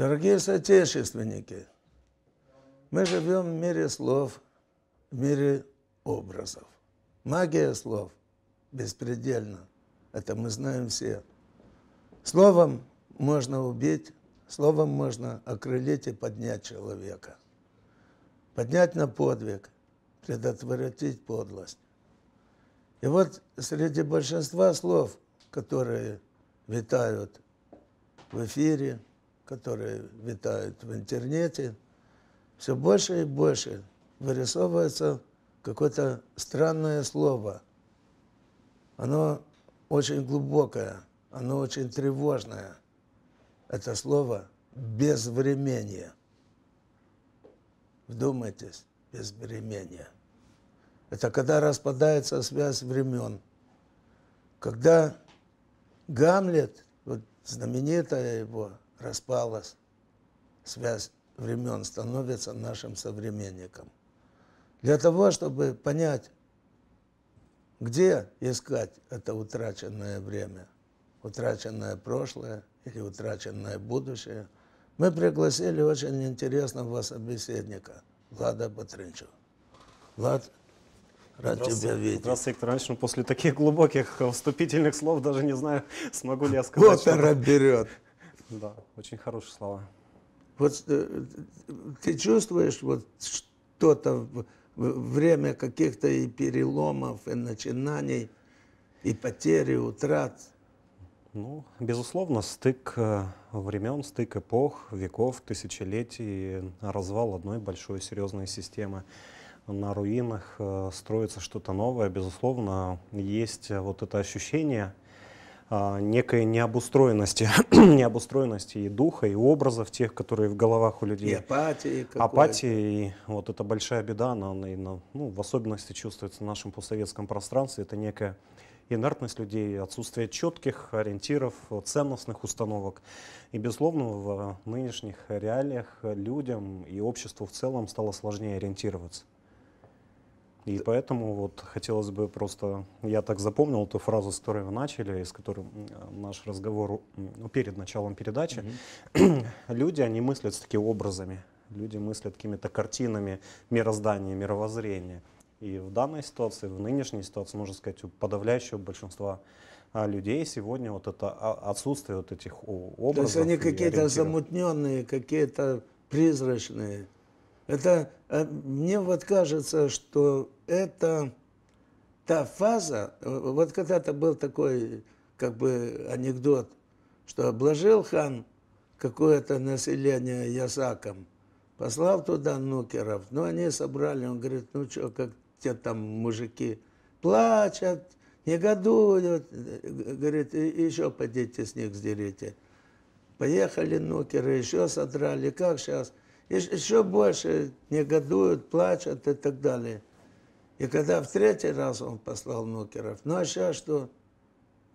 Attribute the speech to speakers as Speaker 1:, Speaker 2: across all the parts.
Speaker 1: Дорогие соотечественники, мы живем в мире слов, в мире образов. Магия слов беспредельна. Это мы знаем все. Словом можно убить, словом можно окрылить и поднять человека. Поднять на подвиг, предотвратить подлость. И вот среди большинства слов, которые витают в эфире, которые витают в интернете, все больше и больше вырисовывается какое-то странное слово. Оно очень глубокое, оно очень тревожное. Это слово безвременье Вдумайтесь, безвременье Это когда распадается связь времен. Когда Гамлет, вот знаменитая его распалась, связь времен становится нашим современником. Для того, чтобы понять, где искать это утраченное время, утраченное прошлое или утраченное будущее, мы пригласили очень интересного собеседника, Влада Батрынчу. Влад,
Speaker 2: рад Здравствуйте. тебя видеть. Здравствуйте, Виктор Иванович. Ну, после таких глубоких э, вступительных слов даже не знаю, смогу ли я сказать. Вот она берет. Да, очень хорошие слова.
Speaker 1: Вот э, ты чувствуешь вот что-то время каких-то и переломов, и начинаний, и потери, утрат?
Speaker 2: Ну, безусловно, стык э, времен, стык эпох, веков, тысячелетий, развал одной большой серьезной системы. На руинах э, строится что-то новое, безусловно, есть вот это ощущение а, некой необустроенности, необустроенности и духа, и образов тех, которые в головах у людей. И апатии. Апатии, и вот эта большая беда, она, она и ну, в особенности чувствуется в нашем постсоветском пространстве, это некая инертность людей, отсутствие четких ориентиров, ценностных установок. И, безусловно, в нынешних реалиях людям и обществу в целом стало сложнее ориентироваться. И поэтому вот хотелось бы просто, я так запомнил ту фразу, с которой вы начали, с которой наш разговор ну, перед началом передачи. Mm-hmm. Люди, они мыслят с такими образами, люди мыслят какими-то картинами мироздания, мировоззрения. И в данной ситуации, в нынешней ситуации, можно сказать, у подавляющего большинства а, людей сегодня вот это а, отсутствие вот этих образов. То есть они какие-то
Speaker 1: замутненные, какие-то призрачные. Это, э, мне вот кажется, что это та фаза, э, вот когда-то был такой как бы анекдот, что обложил хан какое-то население ясаком, послал туда нукеров, но они собрали, он говорит, ну что, как те там мужики плачут, негодуют, э, говорит, еще пойдите с них сдерите. Поехали нукеры, еще содрали, как сейчас – еще больше негодуют, плачут и так далее. И когда в третий раз он послал нукеров, ну а сейчас что?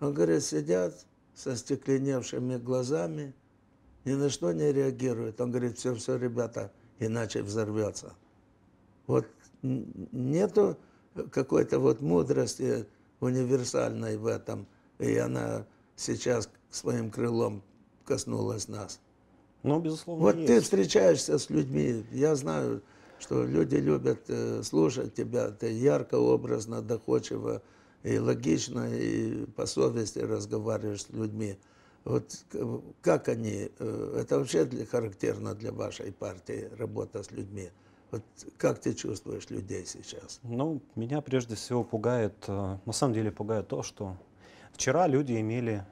Speaker 1: Он говорит, сидят со стекленевшими глазами, ни на что не реагируют. Он говорит, все, все, ребята, иначе взорвется. Вот нету какой-то вот мудрости универсальной в этом, и она сейчас своим крылом коснулась нас. Ну, безусловно, Вот есть. ты встречаешься с людьми, я знаю, что люди любят э, слушать тебя, ты ярко, образно, доходчиво и логично, и по совести разговариваешь с людьми. Вот как они, э, это вообще для, характерно для вашей партии, работа с людьми. Вот как ты чувствуешь людей сейчас? Ну,
Speaker 2: меня прежде всего пугает, э, на самом деле пугает то, что вчера люди имели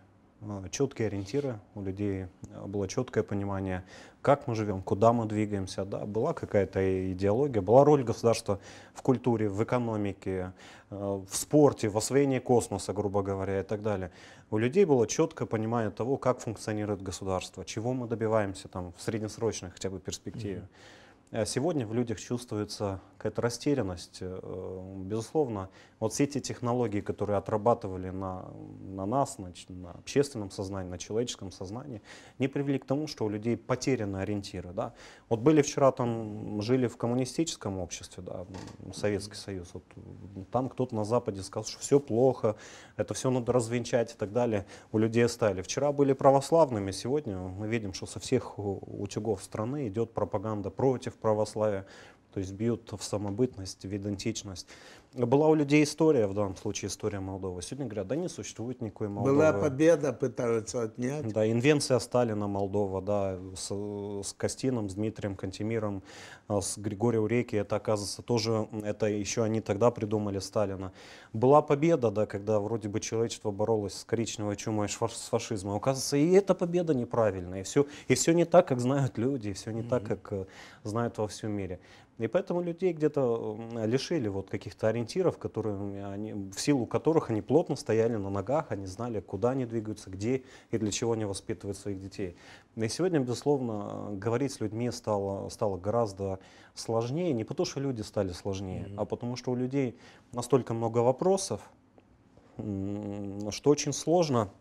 Speaker 2: Э, четкие ориентиры у людей, э, было четкое понимание, как мы живем, куда мы двигаемся. Да, была какая-то идеология, была роль государства в культуре, в экономике, э, в спорте, в освоении космоса, грубо говоря, и так далее. У людей было четкое понимание того, как функционирует государство, чего мы добиваемся там в среднесрочной хотя бы перспективе. Mm-hmm. Э, сегодня в людях чувствуется какая-то растерянность. Э, безусловно, вот все эти технологии, которые отрабатывали на, на нас, на, на общественном сознании, на человеческом сознании, не привели к тому, что у людей потеряны ориентиры. Да? Вот были вчера там, жили в коммунистическом обществе, да, Советский Союз, вот, там кто-то на Западе сказал, что все плохо, это все надо развенчать и так далее, у людей стали. Вчера были православными, сегодня мы видим, что со всех э, утюгов страны идет пропаганда против православия то есть бьют в самобытность, в идентичность. Была у людей история, в данном случае история Молдовы. Сегодня говорят, да не существует никакой Молдовы. Была
Speaker 1: победа, пытаются отнять.
Speaker 2: Да, инвенция Сталина Молдова, да, с, с Костином, с Дмитрием Кантемиром, э, с Григорием Реки, это оказывается тоже, это еще они тогда придумали Сталина. Была победа, да, когда вроде бы человечество боролось с коричневой чумой, с фашизмом. Оказывается, и эта победа неправильная, и все, и все не так, как знают люди, и все не mm-hmm. так, как э, знают во всем мире. И поэтому людей где-то лишили вот каких-то ориентиров, которые они, в силу которых они плотно стояли на ногах, они знали, куда они двигаются, где и для чего они воспитывают своих детей. И сегодня, безусловно, говорить с людьми стало, стало гораздо сложнее, не потому что люди стали сложнее, mm-hmm. а потому что у людей настолько много вопросов, что очень сложно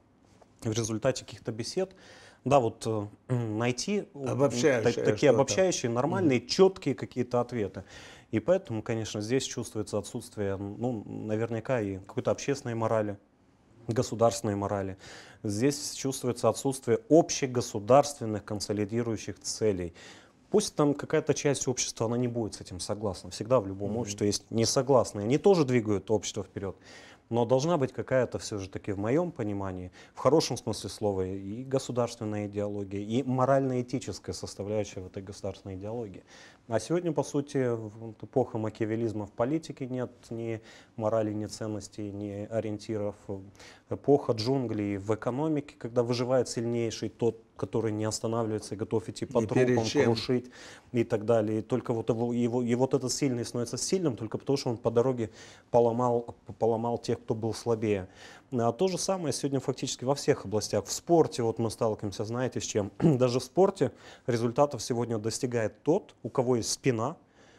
Speaker 2: в результате каких-то бесед да, вот э, найти обобщающие, так, такие обобщающие, нормальные, mm. четкие какие-то ответы. И поэтому, конечно, здесь чувствуется отсутствие, ну, наверняка и какой-то общественной морали, государственной морали. Здесь чувствуется отсутствие общегосударственных консолидирующих целей. Пусть там какая-то часть общества, она не будет с этим согласна. Всегда в любом mm-hmm. обществе есть несогласные. Они тоже двигают общество вперед но должна быть какая-то все же таки в моем понимании, в хорошем смысле слова, и государственная идеология, и морально-этическая составляющая в этой государственной идеологии. А сегодня, по сути, эпоха макиавелизма в политике нет ни морали, ни ценностей, ни ориентиров. Эпоха джунглей в экономике, когда выживает сильнейший, тот, который не останавливается и готов идти по и трупам, крушить и так далее. И только вот его, его, и вот этот сильный становится сильным только потому, что он по дороге поломал, поломал тех, кто был слабее. А то же самое сегодня фактически во всех областях. В спорте вот мы сталкиваемся, знаете, с чем? Даже в спорте результатов сегодня достигает тот, у кого есть спина,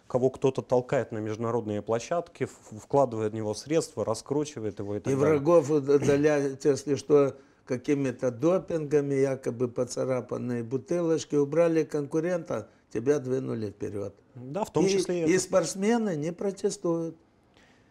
Speaker 2: кого кто-то толкает на международные площадки, вкладывает в него средства, раскручивает его и так и далее. И врагов
Speaker 1: удаляют, если что, какими-то допингами, якобы поцарапанные бутылочки, убрали конкурента, тебя двинули вперед. Да, в том и, числе и, это. и спортсмены не протестуют.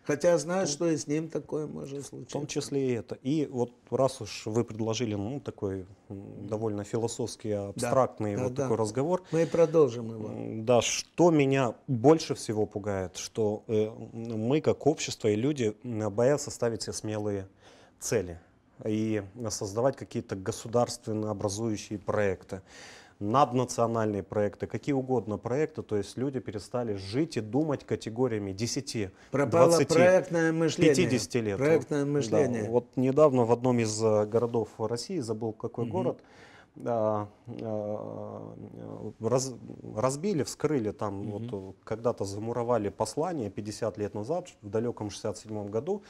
Speaker 1: Хотя знаю, что и с ним такое может случиться. В том числе и это. И вот раз уж вы предложили
Speaker 2: ну, такой довольно философский, абстрактный да, вот да, такой да. разговор. Мы продолжим его. Да, что меня больше всего пугает, что э, мы как общество и люди боятся ставить себе смелые цели и создавать какие-то государственно образующие проекты наднациональные проекты, какие угодно проекты, то есть люди перестали жить и думать категориями 10, Пропало 20, проектное мышление. 50 лет. Проектное мышление. Да, вот недавно в одном из э, городов России, забыл какой угу. город, а, а э, раз, разбили, вскрыли там, угу. вот, э, когда-то замуровали послание 50 лет назад, в далеком 67 году,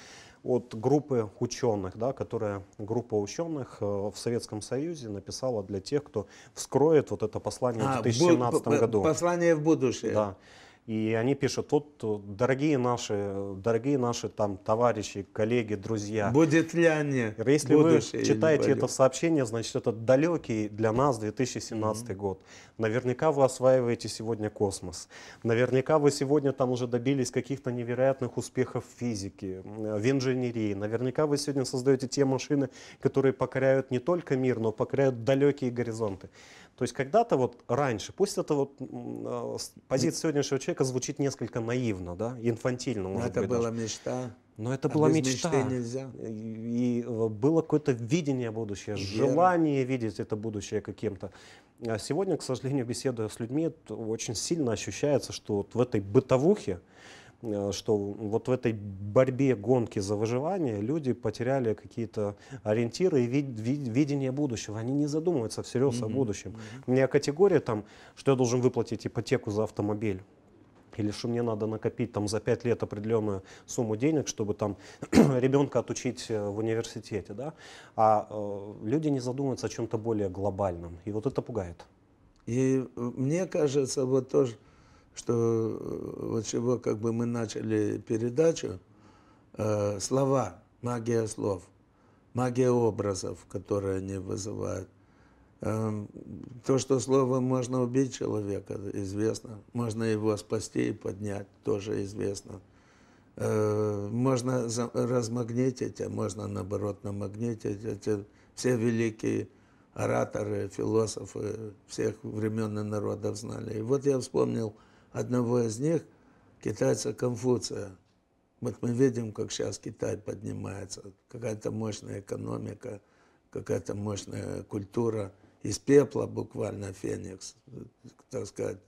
Speaker 2: от группы ученых, да, которая группа ученых э, в Советском Союзе написала для тех, кто вскроет вот это послание а, в 2017 году. Послание в будущее. Да. И они пишут, вот, э, дорогие наши, дорогие наши там товарищи, коллеги, друзья.
Speaker 1: Будет ли они? Если вы читаете это
Speaker 2: сообщение, значит, это далекий для нас 2017 mm-hmm. год. Наверняка вы осваиваете сегодня космос. Наверняка вы сегодня там уже добились каких-то невероятных успехов в физике, в инженерии. Наверняка вы сегодня создаете те машины, которые покоряют не только мир, но покоряют далекие горизонты. То есть когда-то вот раньше, пусть это вот а, позиция сегодняшнего человека звучит несколько наивно, да, инфантильно, может это быть. была даже. мечта. Но это а была мечта. нельзя. И, э, было какое-то видение будущего, желание видеть это будущее каким-то. А сегодня, к сожалению, беседуя с людьми, очень сильно ощущается, что вот в этой бытовухе, Э, что вот в этой борьбе гонки за выживание люди потеряли какие-то ориентиры и вид, вид, видение будущего. Они не задумываются всерьез mm-hmm. о будущем. Mm-hmm. У меня категория там, что я должен выплатить ипотеку за автомобиль или что мне надо накопить там за 5 лет определенную сумму денег, чтобы там ребенка отучить э, в университете, да, а э,
Speaker 1: люди не задумываются о чем-то более глобальном, и вот это пугает. И э, мне кажется, вот тоже что э, вот чего как бы мы начали передачу, э, слова, магия слов, магия образов, которые они вызывают. Э, то, что словом можно убить человека, известно. Можно его спасти и поднять, тоже известно. Э, можно размагнитить, а можно наоборот намагнитить. Эти все великие ораторы, философы всех времен и народов знали. И вот я вспомнил – одного из них, китайца Конфуция. Вот мы видим, как сейчас Китай поднимается. Какая-то мощная экономика, какая-то мощная культура. Из пепла буквально Феникс, так сказать,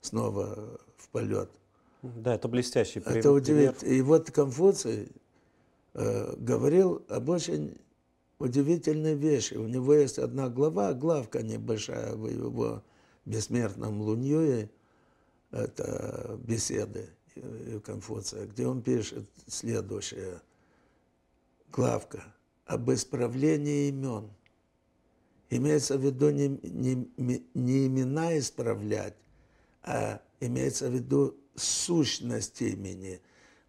Speaker 1: снова в полет. Да, это блестящий пример. Это удивительно. И вот Конфуций э, говорил об очень удивительной вещи. У него есть одна глава, главка небольшая в его бессмертном Луньюе – это беседы э, Конфуция, где он пишет следующее, главка, об исправлении имен. Имеется в виду не, не, не имена исправлять, а имеется в виду сущность имени.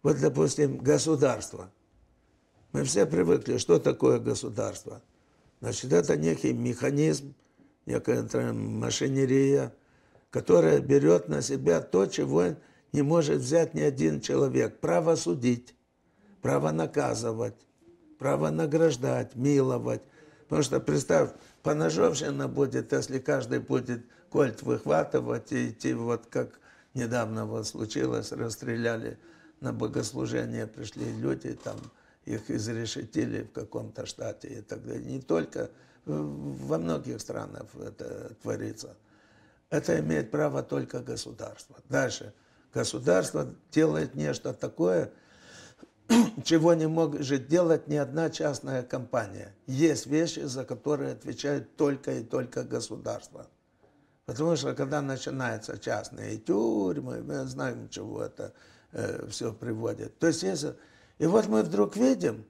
Speaker 1: Вот, допустим, государство. Мы все привыкли, что такое государство. Значит, это некий механизм, некая там, машинерия – которая берет на себя то, чего не может взять ни один человек. Право судить, право наказывать, право награждать, миловать. Потому что, представь, поножовщина будет, если каждый будет кольт выхватывать и идти, вот как недавно вот случилось, расстреляли на богослужение, пришли люди, там их изрешетили в каком-то штате и так далее. Не только, э, во многих странах это творится. Это имеет право только государство. Дальше. Государство делает нечто такое, чего не может делать ни одна частная компания. Есть вещи, за которые отвечает только и только государство. Потому что когда начинаются частные тюрьмы, мы знаем, чего это э, все приводит. То есть, если... И вот мы вдруг видим,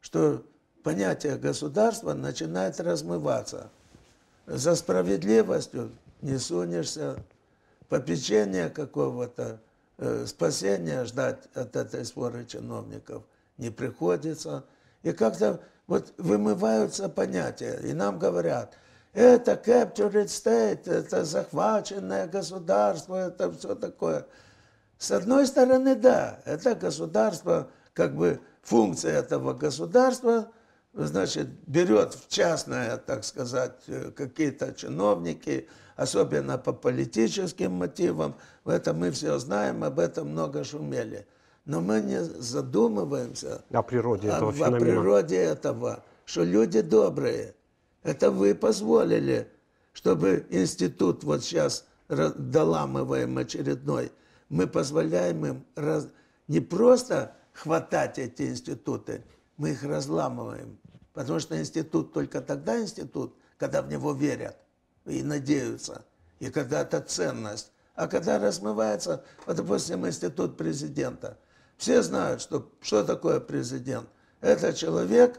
Speaker 1: что понятие государства начинает размываться. За справедливостью не сунешься, попечения какого-то, э, спасения ждать от этой своры чиновников не приходится. И как-то вот вымываются понятия, и нам говорят, это captured state, это захваченное государство, это все такое. С одной стороны, да, это государство, как бы функция этого государства – значит, берет в частное, так сказать, э, какие-то чиновники, особенно по политическим мотивам. В этом мы все знаем, об этом много шумели. Но мы не задумываемся о природе этого о, О природе этого, что люди добрые. Это вы позволили, чтобы институт вот сейчас доламываем очередной. Мы позволяем им раз... не просто хватать эти институты, мы их разламываем. Потому что институт только тогда институт, когда в него верят и надеются, и когда это ценность. А когда размывается, вот, допустим, институт президента. Все знают, что, что такое президент. Это человек,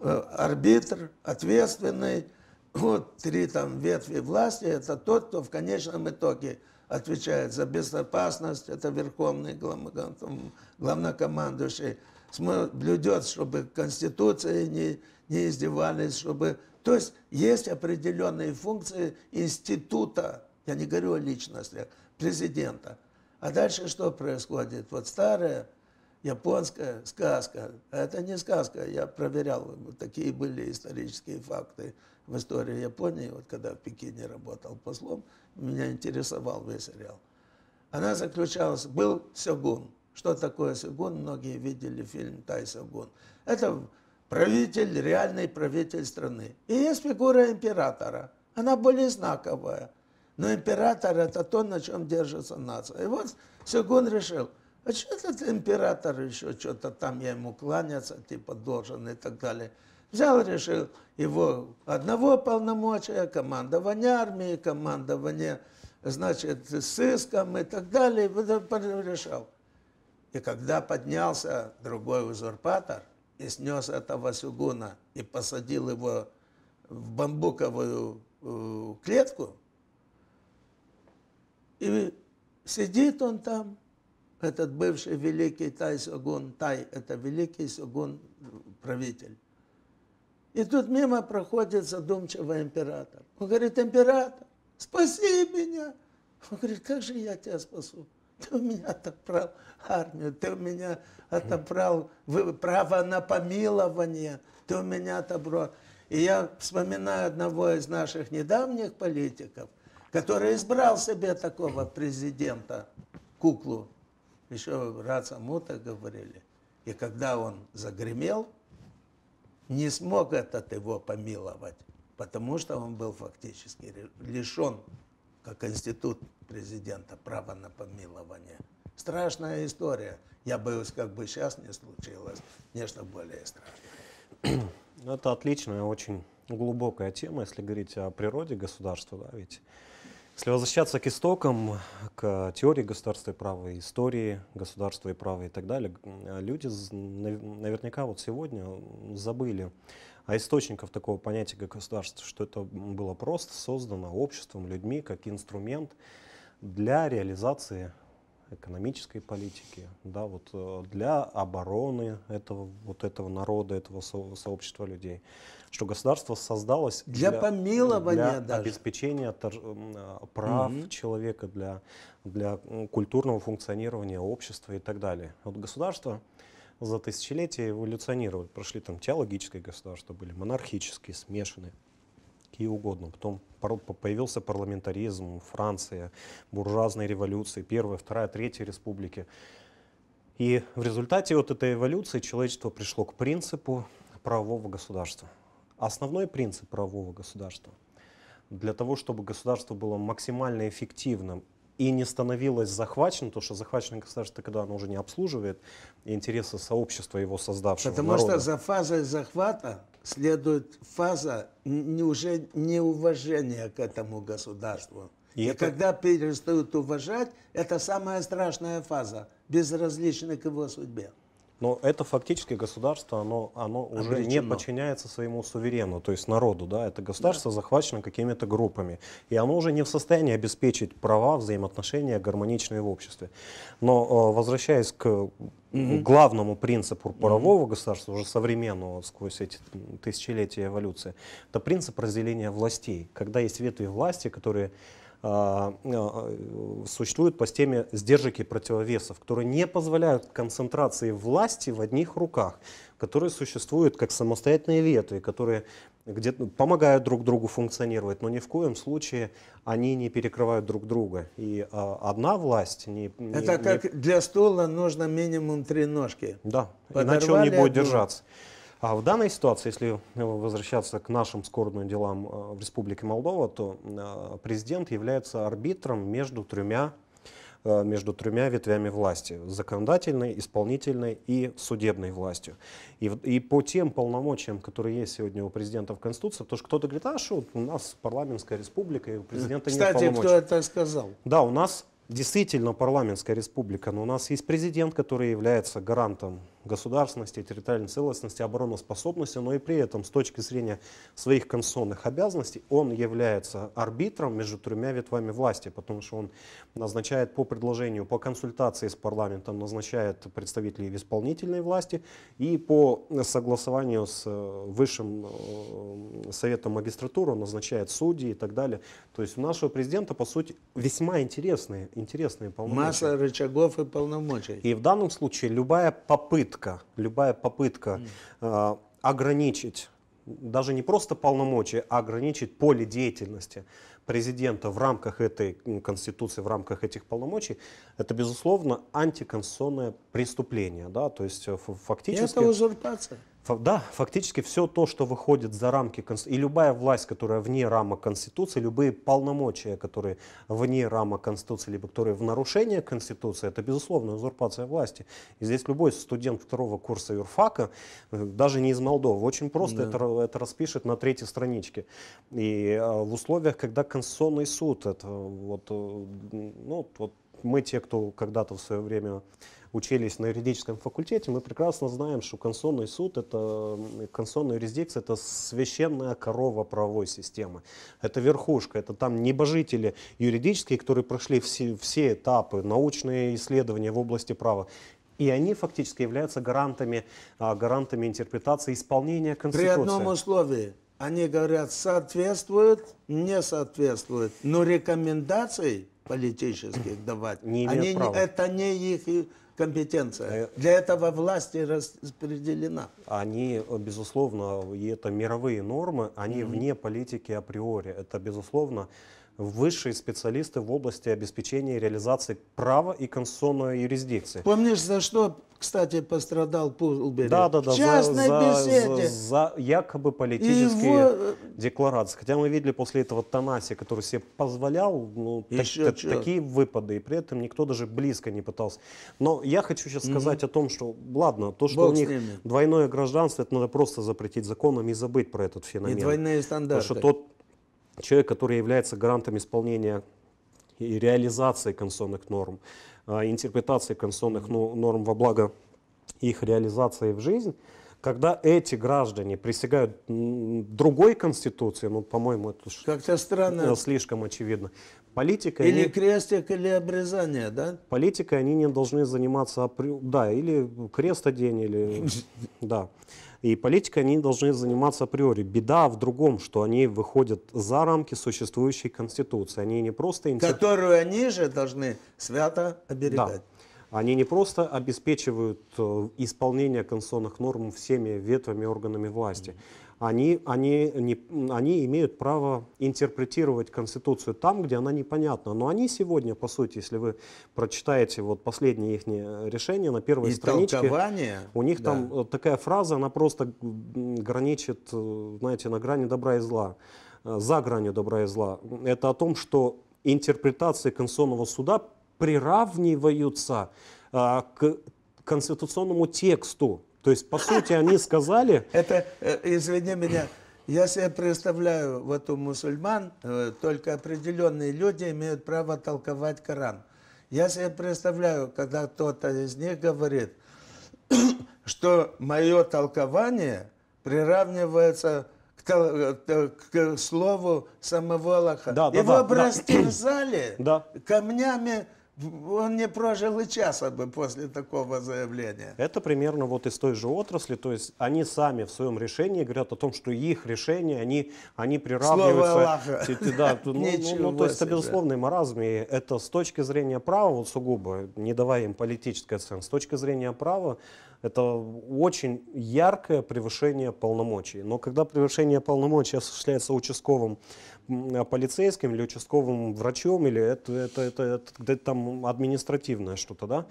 Speaker 1: э, арбитр, ответственный. Вот три там ветви власти – это тот, кто в конечном итоге отвечает за безопасность, это верховный главнокомандующий, блюдет, чтобы Конституции не, не издевались, чтобы... То есть есть определенные функции института, я не говорю о личностях, президента. А дальше что происходит? Вот старая японская сказка, а это не сказка, я проверял, вот такие были исторические факты в истории Японии, вот когда в Пекине работал послом, меня интересовал весь сериал. Она заключалась, был сёгун – что такое Сагун? Многие видели фильм Тай Сагун. Это правитель, реальный правитель страны. И есть фигура императора. Она более знаковая. Но император – это то, на чем держится нация. И вот Сагун решил, а что этот император еще что-то там, я ему кланяться, типа должен и так далее. Взял, решил его одного полномочия, командование армии, командование, значит, сыском и так далее, решал. И когда поднялся другой узурпатор и снес этого сюгуна и посадил его в бамбуковую э, клетку, и сидит он там, этот бывший великий Тай Согун, Тай – это великий Согун, правитель. И тут мимо проходит задумчивый император. Он говорит, император, спаси меня. Он говорит, как же я тебя спасу? ты у меня отобрал армию, ты у меня отобрал право на помилование, ты у меня отобрал. И я вспоминаю одного из наших недавних политиков, который избрал себе такого президента, куклу. Еще Раца Мута говорили. И когда он загремел, не смог этот его помиловать, потому что он был фактически лишен как институт президента, право на помилование. Страшная история. Я боюсь, как бы сейчас не случилось, нечто более
Speaker 2: страшное. Ну, это отличная, очень глубокая тема, если говорить о природе государства, да, ведь если возвращаться к истокам, к теории государства и права, истории государства и права и так далее, люди наверняка вот сегодня забыли а источников такого понятия, как государство, что это было просто создано обществом, людьми, как инструмент для реализации экономической политики, да, вот э, для обороны этого, вот этого народа, этого со, сообщества людей, что государство создалось для, для помилования, для даже. обеспечения прав угу. человека, для, для культурного функционирования общества и так далее. Вот государство, за тысячелетия эволюционировали. Прошли там теологическое государство, были монархические, смешанные, какие угодно. Потом появился парламентаризм, Франция, буржуазные революции, Первая, Вторая, Третья республики. И в результате вот этой эволюции человечество пришло к принципу правового государства. Основной принцип правового государства. Для того, чтобы государство было максимально эффективным и не становилось захвачено, то, что захваченное государство, когда оно уже не обслуживает интересы сообщества его создавшего Потому народа. что
Speaker 1: за фазой захвата следует фаза уже неуважения к этому государству. И, и это... когда перестают уважать, это самая страшная фаза, безразличны к его судьбе. Но
Speaker 2: это фактически государство, оно, оно уже не подчиняется своему суверену, то есть народу. Да? Это государство да. захвачено какими-то группами. И оно уже не в состоянии обеспечить права, взаимоотношения гармоничные в обществе. Но э, возвращаясь к угу. главному принципу правового угу. государства, уже современного сквозь эти тысячелетия эволюции, это принцип разделения властей. Когда есть ветви власти, которые а, а, существуют по системе сдержек и противовесов, которые не позволяют концентрации власти в одних руках, которые существуют как самостоятельные ветви, которые где-то ну, помогают друг другу функционировать, но ни в коем случае они не перекрывают друг друга. И а, одна власть не, не Это как
Speaker 1: не... для стула нужно минимум три ножки.
Speaker 2: Да, Подорвали иначе он не будет одну. держаться. А в данной ситуации, если э, возвращаться к нашим скорбным делам э, в Республике Молдова, то э, президент является арбитром между тремя между тремя ветвями власти – законодательной, исполнительной и судебной властью. И, и по тем полномочиям, которые есть сегодня у президента в Конституции, потому что кто-то говорит, а что у нас парламентская республика, и у президента Кстати, нет полномочий. Кстати, кто это сказал? Да, у нас действительно парламентская республика, но у нас есть президент, который является гарантом государственности, территориальной целостности, обороноспособности, но и при этом с точки зрения своих конституционных обязанностей он является арбитром между тремя ветвами власти, потому что он назначает по предложению, по консультации с парламентом, назначает представителей в исполнительной власти и по согласованию с э, высшим э, советом магистратуры назначает судьи и так далее. То есть у нашего президента, по сути, весьма интересные, интересные полномочия. Масса
Speaker 1: рычагов и полномочий.
Speaker 2: И в данном случае любая попытка попытка, любая попытка э, ограничить даже не просто полномочия, а ограничить поле деятельности президента в рамках этой конституции, в рамках этих полномочий, это, безусловно, антиконституционное преступление. Да? То есть э, фактически... Это
Speaker 1: узурпация.
Speaker 2: Да, фактически все то, что выходит за рамки Конституции, и любая власть, которая вне рамок Конституции, любые полномочия, которые вне рамок Конституции, либо которые в нарушение Конституции, это, безусловно, узурпация власти. И здесь любой студент второго курса юрфака, э, даже не из Молдовы, очень просто да. это, это распишет на третьей страничке. И э, в условиях, когда Конституционный суд, это вот, э, ну, вот мы те, кто когда-то в свое время учились на юридическом факультете, мы прекрасно знаем, что конституционный суд, это конституционная юрисдикция, это священная корова правовой системы. Это верхушка, это там небожители юридические, которые прошли все, все этапы, научные исследования в области права. И они фактически являются гарантами,
Speaker 1: а, гарантами интерпретации исполнения Конституции. При одном условии. Они говорят, соответствует, не соответствует. Но рекомендаций политических давать, не они, права. это не их компетенция. Э, Для этого власти
Speaker 2: распределена. Они, э, безусловно, и это мировые нормы, они mm -hmm. вне политики априори. Это, безусловно, высшие специалисты в области обеспечения и реализации права и конституционной юрисдикции. Помнишь,
Speaker 1: за что кстати, пострадал Пулбери. Да, да, да. В частной за, беседе. За,
Speaker 2: за якобы политические Его... Э, декларации. Хотя мы видели после этого Танаси, который себе позволял ну, Еще так, такие выпады, и при этом никто даже близко не пытался. Но я хочу сейчас угу. сказать о том, что, ладно, то, что Бог у них двойное гражданство, это надо просто запретить законом и забыть про этот феномен. И двойные стандарты. Потому что тот человек, который является гарантом исполнения и реализации конституционных норм, а, интерпретации конституционных ну, норм во благо их реализации в жизнь, когда эти граждане присягают другой конституции, ну, по-моему, это как-то странно. Э, слишком очевидно. Политика или они,
Speaker 1: крестик, или обрезание, да?
Speaker 2: Политикой они не должны заниматься, да, или крест одень, или да. И политикой они должны заниматься априори. Беда в другом, что они выходят за рамки существующей Конституции. Они не просто... Инициатив...
Speaker 1: Которую они же должны
Speaker 2: свято оберегать. Да. Они не просто обеспечивают э, исполнение конституционных норм всеми ветвями органами власти. Mm -hmm они, они, не, они имеют право интерпретировать Конституцию там, где она непонятна. Но они сегодня, по сути, если вы прочитаете вот последнее их решение на первой И страничке, толкование, у них да. там такая фраза, она просто граничит, э, знаете, на грани добра и зла, э, за гранью добра и зла. Это о том, что интерпретации Конституционного суда приравниваются э, к конституционному тексту. То есть, по сути, они сказали...
Speaker 1: Это, э, извини меня, я себе представляю, вот у мусульман э, только определенные люди имеют право толковать Коран. Я себе представляю, когда кто-то из них говорит, что мое толкование приравнивается э, к, к слову самого Аллаха. Да, да, Его да, растерзали да. камнями он не прожил и часа бы после такого заявления. Это примерно вот из той
Speaker 2: же отрасли, то есть они сами в своем решении говорят о том, что их решение, они, они приравниваются... Слово да, ну, ну, ну, то есть это безусловный маразм, и это с точки зрения права, вот сугубо, не давая им политической оценки, с точки зрения права, это очень яркое превышение полномочий. Но когда превышение полномочий осуществляется участковым э, полицейским или участковым врачом, или это, это, это, это, это там административное что-то, да?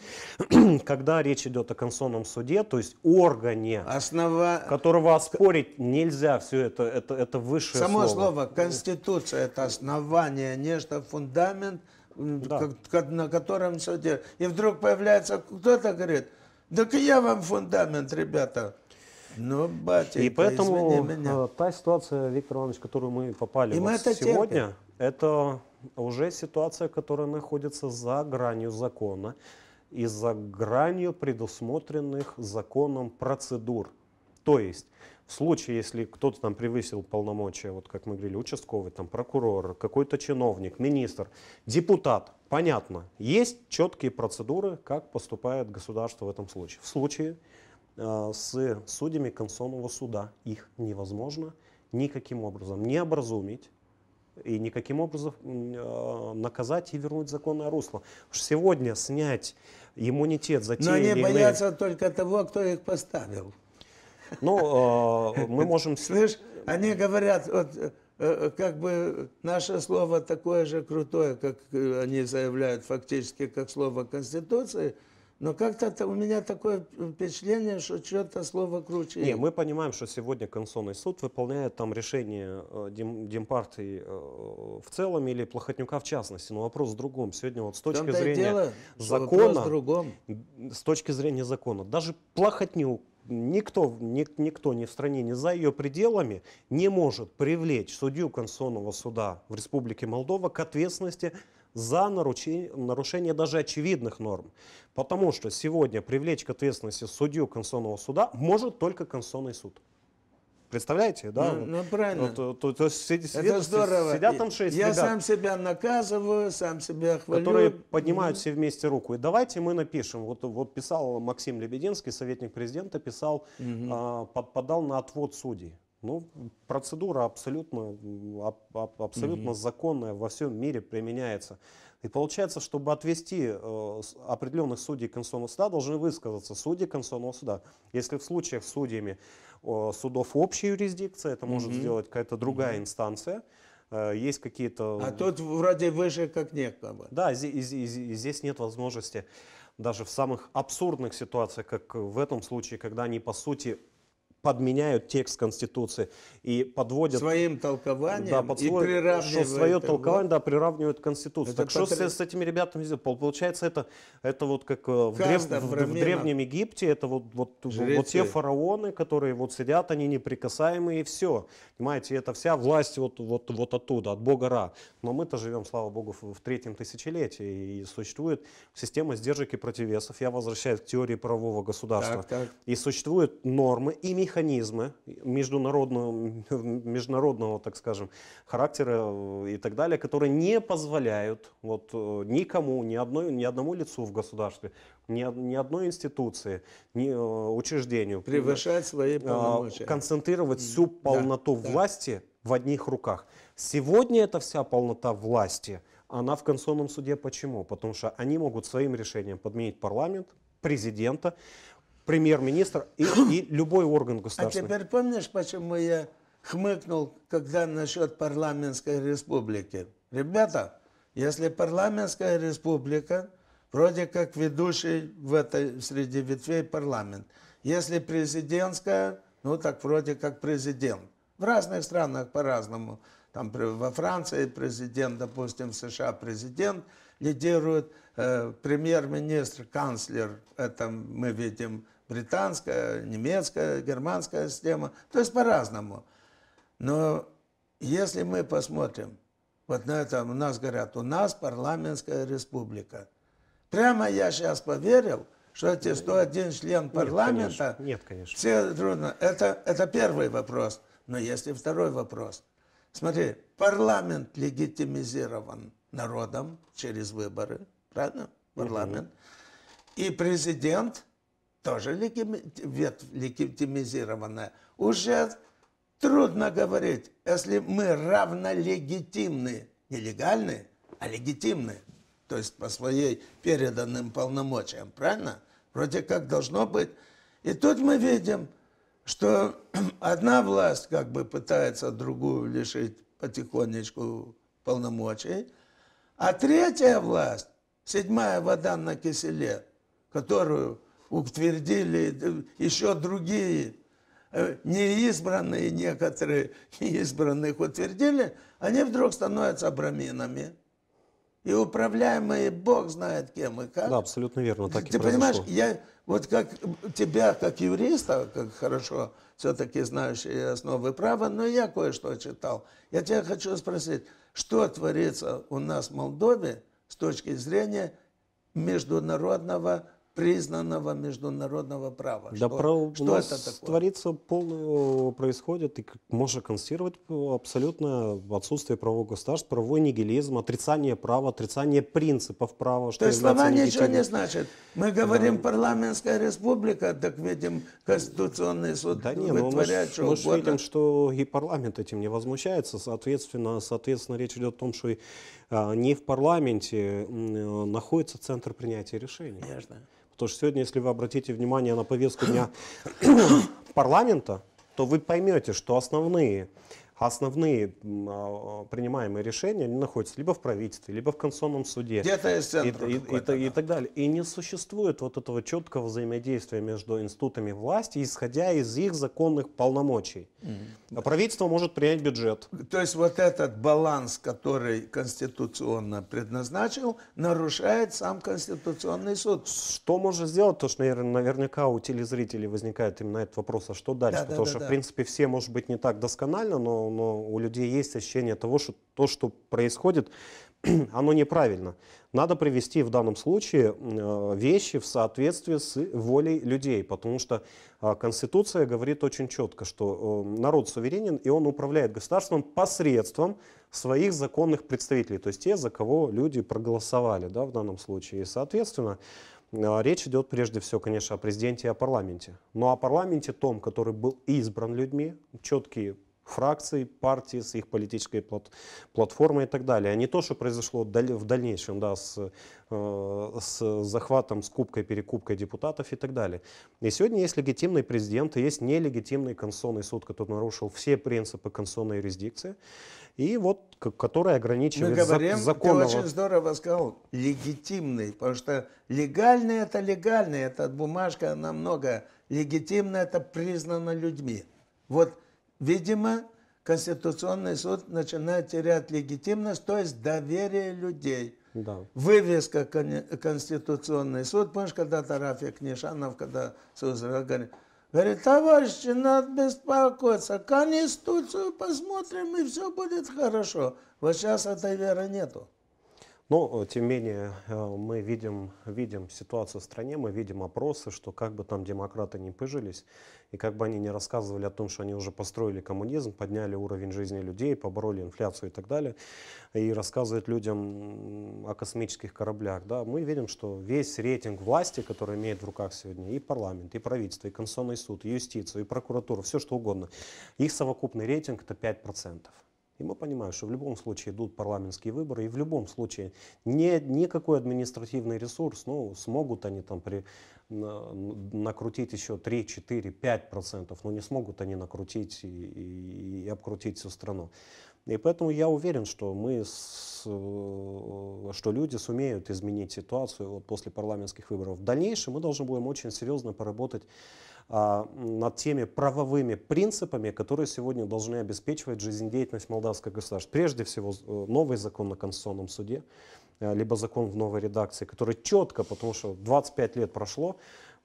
Speaker 2: Когда речь идет о конституционном суде, то есть органе, Основа... которого оспорить нельзя, все это, это, это высшее Само слово. слово
Speaker 1: «конституция» — это основание, нечто, фундамент, да. как, на котором все И вдруг появляется кто-то говорит — так я вам фундамент, ребята.
Speaker 2: Ну, батя, И поэтому меня. Э, та ситуация, Виктор Иванович, в которую мы попали вот мы это сегодня, терпим. это уже ситуация, которая находится за гранью закона и за гранью предусмотренных законом процедур. То есть в случае, если кто-то там превысил полномочия, вот как мы говорили, участковый, там прокурор, какой-то чиновник, министр, депутат, понятно, есть четкие процедуры, как поступает государство в этом случае. В случае э, с судьями Конституционного суда их невозможно никаким образом не образумить и никаким образом э, наказать и вернуть законное русло. Сегодня снять иммунитет за те Но они или иные... боятся
Speaker 1: только того, кто их поставил. Ну, э, мы можем... Слышь, они говорят, вот Э, э, как бы наше слово такое же крутое, как э, они заявляют фактически, как слово Конституции, но как-то у меня такое впечатление, что что-то слово круче. Не, мы
Speaker 2: понимаем, что сегодня Конституционный суд выполняет там решение Дем, Демпартии в целом или Плохотнюка в частности. Но вопрос в другом. Сегодня вот с точки зрения дело, закона, с точки зрения закона, даже Плохотнюк никто, ни, никто ни в стране, ни за ее пределами не может привлечь судью Конституционного суда в Республике Молдова к ответственности за нарушение, нарушение даже очевидных норм. Потому что сегодня привлечь к ответственности судью Конституционного суда может только Конституционный суд. Представляете, да? Ну, ну правильно. Вот, то, то, то есть сидят, Это здорово. сидят там шесть Я ребят, сам
Speaker 1: себя наказываю, сам себя хвалю. Которые поднимают mm-hmm.
Speaker 2: все вместе руку. И давайте мы напишем. Вот, вот писал Максим Лебединский, советник президента, писал, mm-hmm. а, подал на отвод судей. Ну, процедура абсолютно, аб, абсолютно mm-hmm. законная, во всем мире применяется. И получается, чтобы отвести э, определенных судей Конституционного суда, должны высказаться судьи Конституционного суда. Если в случаях с судьями судов общей юрисдикции, это может сделать какая-то другая инстанция э, есть какие-то... А тут
Speaker 1: вроде выше как некого Да, здесь
Speaker 2: нет возможности даже в самых абсурдных ситуациях, как в этом случае, когда они, по сути, подменяют текст Конституции и подводят... Своим толкованием да, под свой, и приравнивают. Что свое его. толкование, да, приравнивают к Конституции. Это так потр... что с, с этими ребятами сделать? Получается, это, это вот как э, в, древ... в, в Древнем Египте, это вот, вот, вот те фараоны, которые вот сидят, они неприкасаемые, и все. Понимаете, это вся власть вот, вот, вот оттуда, от Бога Ра. Но мы-то живем, слава Богу, в, в третьем тысячелетии, и существует система сдержек и противовесов. Я возвращаюсь к теории правового государства. Так, так. И существуют нормы и механизмы механизмы международного, международного, так скажем, характера э, и так далее, которые не позволяют вот, э, никому, ни, одной, ни одному лицу в государстве, ни, ни одной институции, ни э, учреждению превышать свои полномочия. концентрировать всю полноту да, власти да. в одних руках. Сегодня это вся полнота власти, она в Конституционном суде почему? Потому что они могут своим решением подменить парламент, президента, премьер-министр и, и любой орган а государственный. А
Speaker 1: теперь помнишь, почему я хмыкнул, когда насчет парламентской республики? Ребята, если парламентская республика, вроде как ведущий в этой среди ветвей парламент, если президентская, ну так вроде как президент. В разных странах по-разному. Там во Франции президент, допустим, в США президент – лидирует э, премьер-министр, канцлер, это мы видим британская, немецкая, германская система, то есть по-разному. Но если мы посмотрим, вот на этом, у нас говорят, у нас парламентская республика. Прямо я сейчас поверил, что эти 101 член парламента... Нет, конечно. Нет, конечно. Все трудно. Это, это первый вопрос. Но есть и второй вопрос. Смотри, парламент легитимизирован народом через выборы, правильно? Парламент. Угу. И президент тоже легитимизированная. Уже трудно говорить, если мы равнолегитимны, не легальны, а легитимны, то есть по своей переданным полномочиям, правильно? Вроде как должно быть. И тут мы видим, что одна власть как бы пытается другую лишить потихонечку полномочий, а третья власть, седьмая вода на киселе, которую утвердили еще другие э, неизбранные некоторые, неизбранных утвердили, они вдруг становятся браминами и управляемые Бог знает кем и как. Да, абсолютно верно. Так Ты и понимаешь, произошло. я вот как тебя, как юриста, как хорошо все-таки знающий основы права, но я кое-что читал. Я тебя хочу спросить, что творится у нас в Молдове с точки зрения международного признанного международного права. Да, что, право что у нас это такое?
Speaker 2: творится полное, происходит, и можно констатировать э, абсолютно отсутствие правового государства, правовой нигилизм, отрицание права, отрицание принципов права. Что То есть слова нигилизм. ничего не значит.
Speaker 1: Мы говорим да. парламентская республика, так видим конституционный суд да не, но ну, мы, ж, что мы же видим,
Speaker 2: что и парламент этим не возмущается. Соответственно, соответственно речь идет о том, что и, э, а, не в парламенте а, находится центр принятия решений. Конечно. Потому что сегодня, если вы обратите внимание на повестку дня парламента, то вы поймете, что основные основные а, а, принимаемые решения находятся либо в правительстве, либо в Конституционном суде. Где-то из центра. И, и, да. и так далее. И не существует вот этого четкого взаимодействия между институтами власти,
Speaker 1: исходя из их законных полномочий. Угу. Mm -hmm. Правительство может принять бюджет. То есть вот этот баланс, который конституционно предназначил, нарушает сам Конституционный суд. Что может сделать? То, что, наверняка у телезрителей возникает именно
Speaker 2: этот вопрос, а что дальше? Да, Потому да, да, что, да. в принципе, все, может быть, не так досконально, но но у людей есть ощущение того, что то, что происходит, оно неправильно. Надо привести в данном случае э, вещи в соответствии с волей людей, потому что э, Конституция говорит очень четко, что э, народ суверенен, и он управляет государством посредством своих законных представителей, то есть те, за кого люди проголосовали да, в данном случае. И, соответственно, Речь идет прежде всего, конечно, о президенте и о парламенте. Но о парламенте том, который был избран людьми, четкие фракций, партий, с их политической плат платформой и так далее. А не то, что произошло в дальнейшем да, с, э, с захватом, с кубкой, перекупкой депутатов и так далее. И сегодня есть легитимный президент, и есть нелегитимный конституционный суд, который нарушил все принципы конституционной юрисдикции, и вот который ограничивает Мы говорим, за, законного... Ты очень
Speaker 1: здорово сказал, легитимный, потому что легальный это легальный, это бумажка намного легитимно это признано людьми. Вот видимо, Конституционный суд начинает терять легитимность, то есть доверие людей. Да. Вывеска Конституционный суд, помнишь, когда-то Рафик Нишанов, когда Сузра говорит, говорит, товарищи, надо беспокоиться, Конституцию посмотрим и все будет хорошо. Вот сейчас этой веры нету.
Speaker 2: Но, ну, э, тем не менее, э, мы видим, видим ситуацию в стране, мы видим опросы, что как бы там демократы не пыжились, и как бы они не рассказывали о том, что они уже построили коммунизм, подняли уровень жизни людей, побороли инфляцию и так далее, и рассказывают людям о космических кораблях, да, мы видим, что весь рейтинг власти, который имеет в руках сегодня и парламент, и правительство, и Конституционный суд, и юстицию, и прокуратура, все что угодно, их совокупный рейтинг это 5%. И мы понимаем, что в любом случае идут парламентские выборы, и в любом случае не, никакой административный ресурс, ну, смогут они там при, на, накрутить еще 3, 4, 5 процентов, но не смогут они накрутить и, и, и обкрутить всю страну. И поэтому я уверен, что мы, с, э, что люди сумеют изменить ситуацию вот после парламентских выборов. В дальнейшем мы должны будем очень серьезно поработать а, над теми правовыми принципами, которые сегодня должны обеспечивать жизнедеятельность молдавского государства. Прежде всего, э, новый закон на Конституционном суде, э, либо закон в новой редакции, который четко, потому что 25 лет прошло,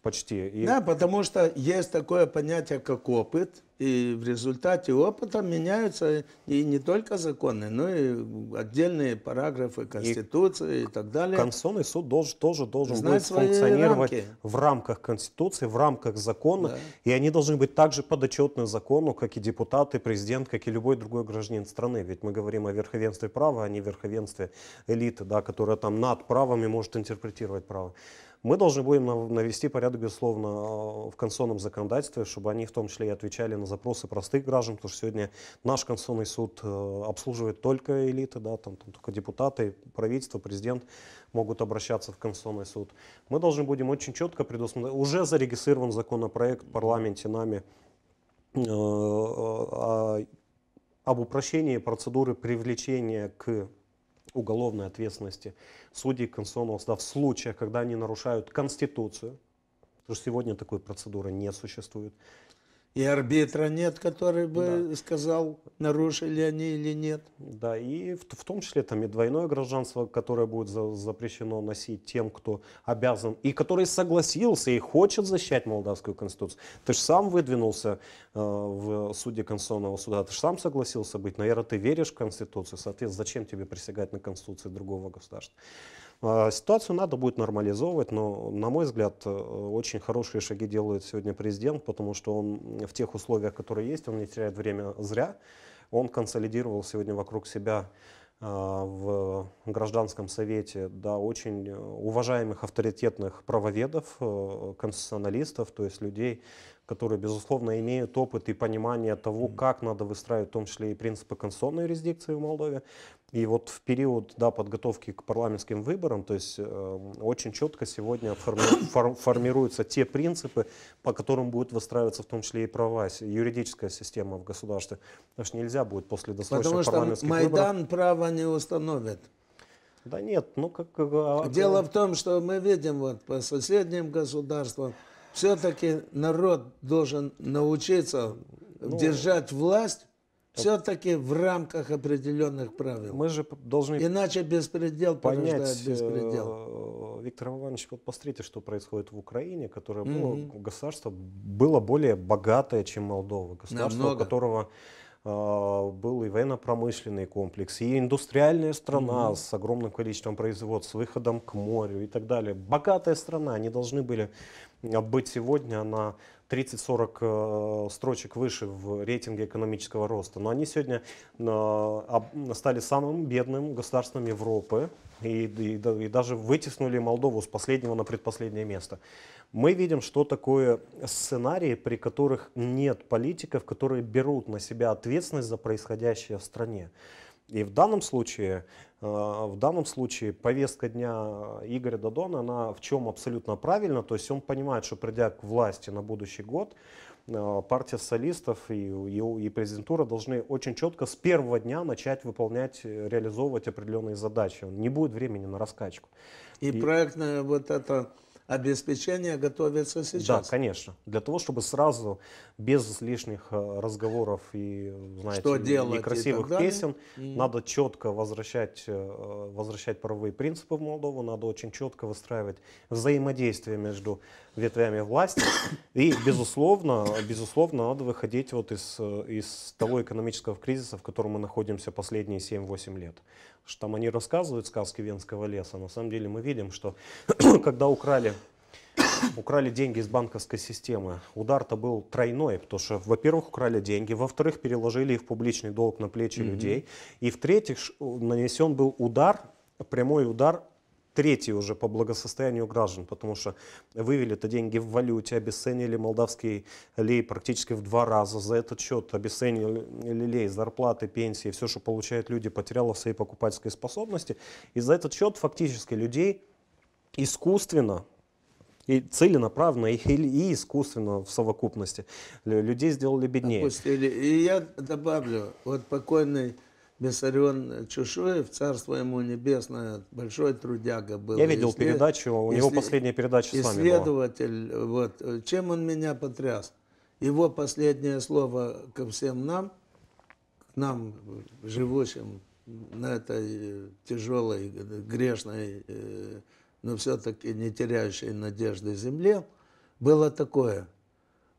Speaker 2: почти.
Speaker 1: И... Да, потому что есть такое понятие, как опыт, и в результате опыта меняются и не только законы, но и отдельные параграфы Конституции и, и так далее. Конституционный суд должен, тоже должен Знать будет функционировать рамки.
Speaker 2: в рамках Конституции, в рамках закона, да. и они должны быть также подотчетны закону, как и депутаты, президент, как и любой другой гражданин страны. Ведь мы говорим о верховенстве права, а не верховенстве элиты, да, которая там над правом и может интерпретировать право. Мы должны будем навести порядок, безусловно, э, в конституционном законодательстве, чтобы они в том числе и отвечали на запросы простых граждан, потому что сегодня наш конституционный суд э, обслуживает только элиты, да, там, там только депутаты, правительство, президент могут обращаться в конституционный суд. Мы должны будем очень четко предусмотреть, уже зарегистрирован законопроект в парламенте нами э, об упрощении процедуры привлечения к уголовной ответственности судей Конституционного суда в случаях, когда они нарушают Конституцию, потому что сегодня такой процедуры не существует, и арбитра нет, который бы
Speaker 1: да. сказал,
Speaker 2: нарушили они или нет. Да, и в, в том числе там и двойное гражданство, которое будет за, запрещено носить тем, кто обязан, и который согласился и хочет защищать молдавскую конституцию. Ты же сам выдвинулся э, в суде Конституционного суда, ты же сам согласился быть. Наверное, ты веришь в конституцию, соответственно, зачем тебе присягать на конституцию другого государства? А, ситуацию надо будет нормализовывать, но, на мой взгляд, э, очень хорошие шаги делает сегодня президент, потому что он в тех условиях, которые есть, он не теряет время зря. Он консолидировал сегодня вокруг себя а, в гражданском совете да, очень э, уважаемых авторитетных правоведов, э, конституционалистов, то есть людей, которые, безусловно, имеют опыт и понимание того, как надо выстраивать в том числе и принципы конституционной юрисдикции в Молдове. И вот в период да, подготовки к парламентским выборам, то есть э, очень четко сегодня форми, фор, формируются те принципы, по которым будет выстраиваться в том числе и правовая юридическая система в государстве. Потому что нельзя будет после досрочных Потому парламентских Майдан выборов...
Speaker 1: Майдан право не установит. Да нет, ну как... Э, а, а, Дело в том, что мы видим вот по соседним государствам, все-таки народ должен научиться ну, держать власть все-таки в рамках определенных правил. Мы же должны Иначе беспредел понять, э, беспредел.
Speaker 2: Виктор Иванович, вот посмотрите, что происходит в Украине, которое mm -hmm. было, государство
Speaker 1: было более
Speaker 2: богатое, чем Молдова. Государство, Намного. у которого э, был и военно-промышленный комплекс, и индустриальная страна угу. с огромным количеством производств, с выходом к морю и так далее. Богатая страна, они должны были э, быть сегодня на 30-40 э, строчек выше в рейтинге экономического роста. Но они сегодня э, стали самым бедным государством Европы и, и, и даже вытеснули Молдову с последнего на предпоследнее место. Мы видим, что такое сценарии, при которых нет политиков, которые берут на себя ответственность за происходящее в стране. И в данном случае, э, в данном случае повестка дня Игоря Дадона, она в чем абсолютно правильно, то есть он понимает, что придя к власти на будущий год, э, партия солистов и, и, и президентура должны очень четко с первого дня начать выполнять, э, реализовывать определенные задачи. Не будет времени на раскачку. И, и... проектная вот эта обеспечения готовится сейчас. Да, конечно. Для того, чтобы сразу, без лишних э, разговоров и, знаете, Что делать, некрасивых и песен, mm. надо четко возвращать, э, возвращать правовые принципы в Молдову, надо очень четко выстраивать взаимодействие между ветвями власти. И, безусловно, безусловно, надо выходить вот из, из того экономического кризиса, в котором мы находимся последние 7-8 лет. что там они рассказывают сказки Венского леса. На самом деле мы видим, что когда украли украли деньги из банковской системы. Удар-то был тройной, потому что, во-первых, украли деньги, во-вторых, переложили их в публичный долг на плечи mm-hmm. людей, и в-третьих, нанесен был удар, прямой удар третий уже по благосостоянию граждан, потому что вывели-то деньги в валюте, обесценили молдавский лей практически в два раза. За этот счет обесценили лей, зарплаты, пенсии, все, что получают люди, потеряло в своей покупательской способности. И за этот счет фактически людей искусственно и целенаправленно, и, и искусственно в совокупности. Людей сделали беднее.
Speaker 1: Допустим, я добавлю, вот покойный Бесарион Чешуев, царство ему небесное, большой трудяга был. Я видел Исслед... передачу, у него Исслед... последняя передача с вами Исследователь, была. вот, чем он меня потряс? Его последнее слово ко всем нам, к нам, живущим на этой тяжелой, грешной, э, но все-таки не теряющей надежды земле, было такое.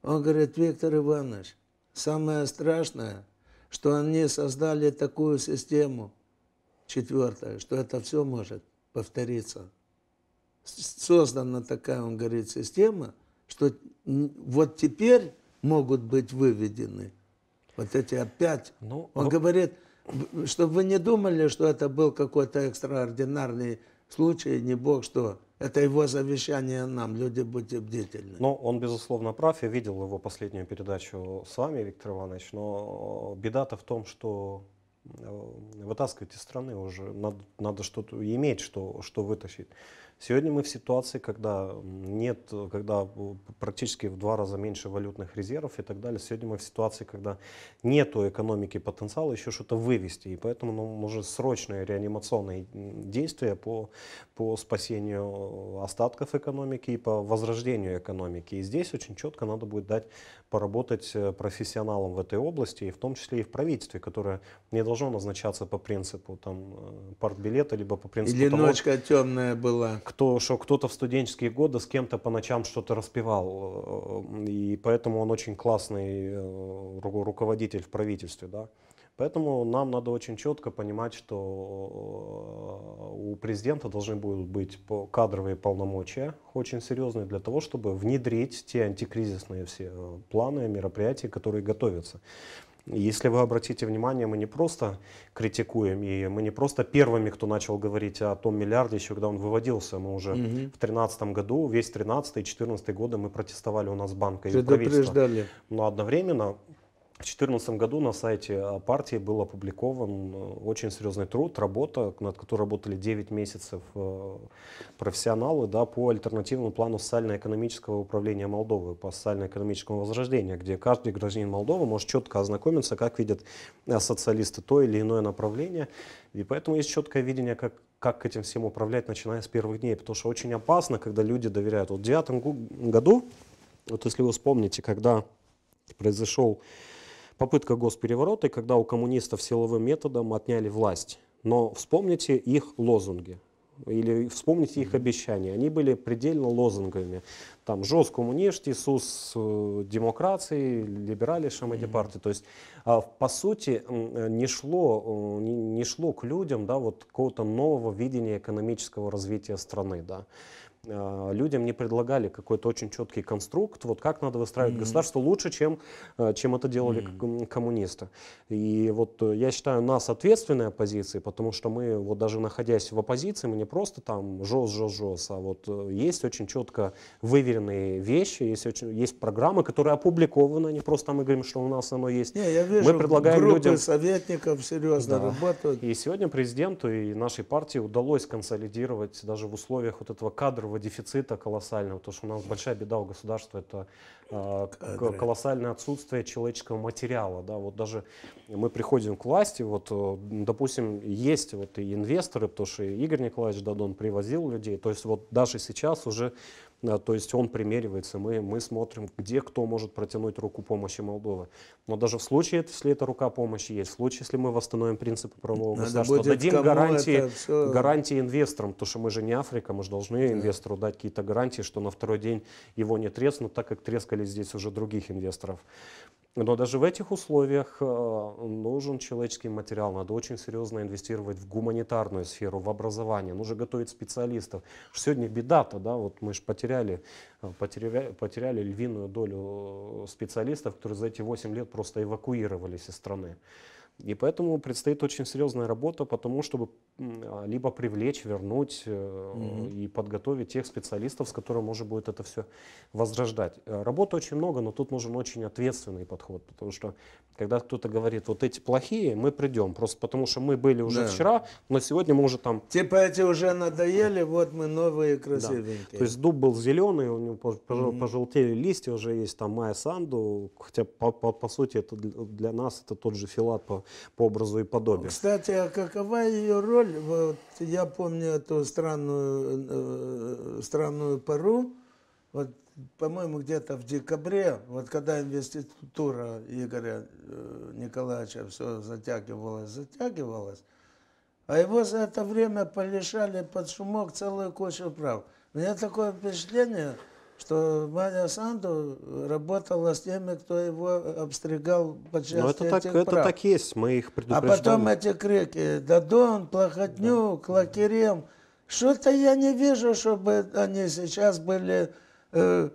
Speaker 1: Он говорит, Виктор Иванович, самое страшное – что они создали такую систему, четвертое, что это все может повториться. Создана такая, он говорит, система, что вот теперь могут быть выведены вот эти опять. Ну, он ну... говорит, чтобы вы не думали, что это был какой-то экстраординарный случай, не бог что. Это его завещание нам, люди, будьте бдительны. Но ну, он, безусловно, прав. Я видел его последнюю
Speaker 2: передачу с вами, Виктор Иванович. Но э, беда-то в том, что э, вытаскивать из страны уже надо, надо что-то иметь, что, что вытащить. Сегодня мы в ситуации, когда нет, когда э, практически в два раза меньше валютных резервов и так далее. Сегодня мы в ситуации, когда нет у экономики потенциала еще что-то вывести. И поэтому ну, уже срочные реанимационные действия по, по спасению э, остатков экономики и по возрождению экономики. И здесь очень четко надо будет дать поработать э, профессионалом в этой области, и в том числе и в правительстве, которое не должно назначаться по принципу там э, партбилета, либо по принципу Или того, ночка
Speaker 1: темная была. Кто, что кто-то
Speaker 2: в студенческие годы с кем-то по ночам что-то распевал, э, и поэтому он очень классный руководитель в правительстве, да. Поэтому нам надо очень четко понимать, что э, у президента должны будут быть кадровые полномочия, очень серьезные, для того, чтобы внедрить те антикризисные все э, планы, мероприятия, которые готовятся. Если вы обратите внимание, мы не просто критикуем, и мы не просто первыми, кто начал говорить о том миллиарде, еще когда он выводился. Мы уже угу. в 2013 году, весь 2013 и 2014 годы мы протестовали у нас банка и правительство. Но одновременно в 2014 году на сайте а, партии был опубликован э, очень серьезный труд, работа, над которой работали 9 месяцев э, профессионалы да, по альтернативному плану социально-экономического управления Молдовы, по социально-экономическому возрождению, где каждый гражданин Молдовы может четко ознакомиться, как видят э, социалисты то или иное направление. И поэтому есть четкое видение, как, как этим всем управлять, начиная с первых дней, потому что очень опасно, когда люди доверяют. Вот в 2009 году, вот если вы вспомните, когда произошел попытка госпереворота, когда у коммунистов силовым методом отняли власть. Но вспомните их лозунги или вспомните их обещания. Они были предельно лозунгами. Там жест коммунист», «Иисус э, демократии, «Либералишем» эти партии. То есть, а, по сути, не шло, э, не шло к людям да, вот какого-то нового видения экономического развития страны. Да. А, людям не предлагали какой-то очень четкий конструкт, вот как надо выстраивать mm-hmm. государство лучше, чем, а, чем это делали mm-hmm. коммунисты. И вот э, я считаю нас ответственной оппозицией, потому что мы, вот даже находясь в оппозиции, мы не просто там жос, жос, жос, а вот э, есть очень четко выверенные вещи, есть, очень, есть программы, которые опубликованы, а не просто мы говорим, что у нас оно есть. Не, я вижу, мы предлагаем группы людям...
Speaker 1: советников серьезно да. работают.
Speaker 2: И сегодня президенту и нашей партии удалось консолидировать даже в условиях вот этого кадрового кадрового дефицита колоссального, потому что у нас большая беда у государства это э, колоссальное отсутствие человеческого материала. Да? Вот даже мы приходим к власти, вот, э, допустим, есть вот и инвесторы, потому что Игорь Николаевич Дадон привозил людей, то есть вот даже сейчас уже то есть он примеривается, мы, мы смотрим, где кто может протянуть руку помощи Молдовы. Но даже в случае, если эта рука помощи есть, в случае, если мы восстановим принципы правового Надо государства, дадим гарантии, все... гарантии инвесторам, потому что мы же не Африка, мы же должны да. инвестору дать какие-то гарантии, что на второй день его не треснут, так как трескали здесь уже других инвесторов. Но даже в этих условиях э, нужен человеческий материал, надо очень серьезно инвестировать в гуманитарную сферу, в образование, нужно готовить специалистов. Сегодня беда-то, да, вот мы же потеряли, э, потеряли, потеряли львиную долю э, специалистов, которые за эти 8 лет просто эвакуировались из страны. И поэтому предстоит очень серьезная работа по тому, чтобы а, либо привлечь, вернуть угу. и подготовить тех специалистов, с которыми уже будет это все возрождать. Э, работы очень много, но тут нужен очень ответственный подход, потому что когда кто-то говорит, вот эти плохие, мы придем, просто потому что мы были уже да. вчера, но сегодня мы уже там...
Speaker 1: Типа эти уже надоели, вот мы новые красивенькие. Да. То есть
Speaker 2: дуб был зеленый, у него пожелтели листья, уже есть там майя санду, хотя по, по, по сути это для нас это тот же филат по по образу и подобию.
Speaker 1: Кстати, а какова ее роль? Вот я помню эту странную, э, странную пару, вот, по-моему, где-то в декабре, вот когда инвеститура Игоря э, Николаевича все затягивалось, затягивалось, а его за это время полишали под шумок целую кучу прав. У меня такое впечатление, что Маня Санду работала с теми, кто его обстригал по части Но ну, это этих так, прав. это так
Speaker 2: есть, мы их предупреждали. А потом эти крики
Speaker 1: «Дадон», «Плохотнюк», «Лакерем». Что-то я не вижу, чтобы они сейчас были, э,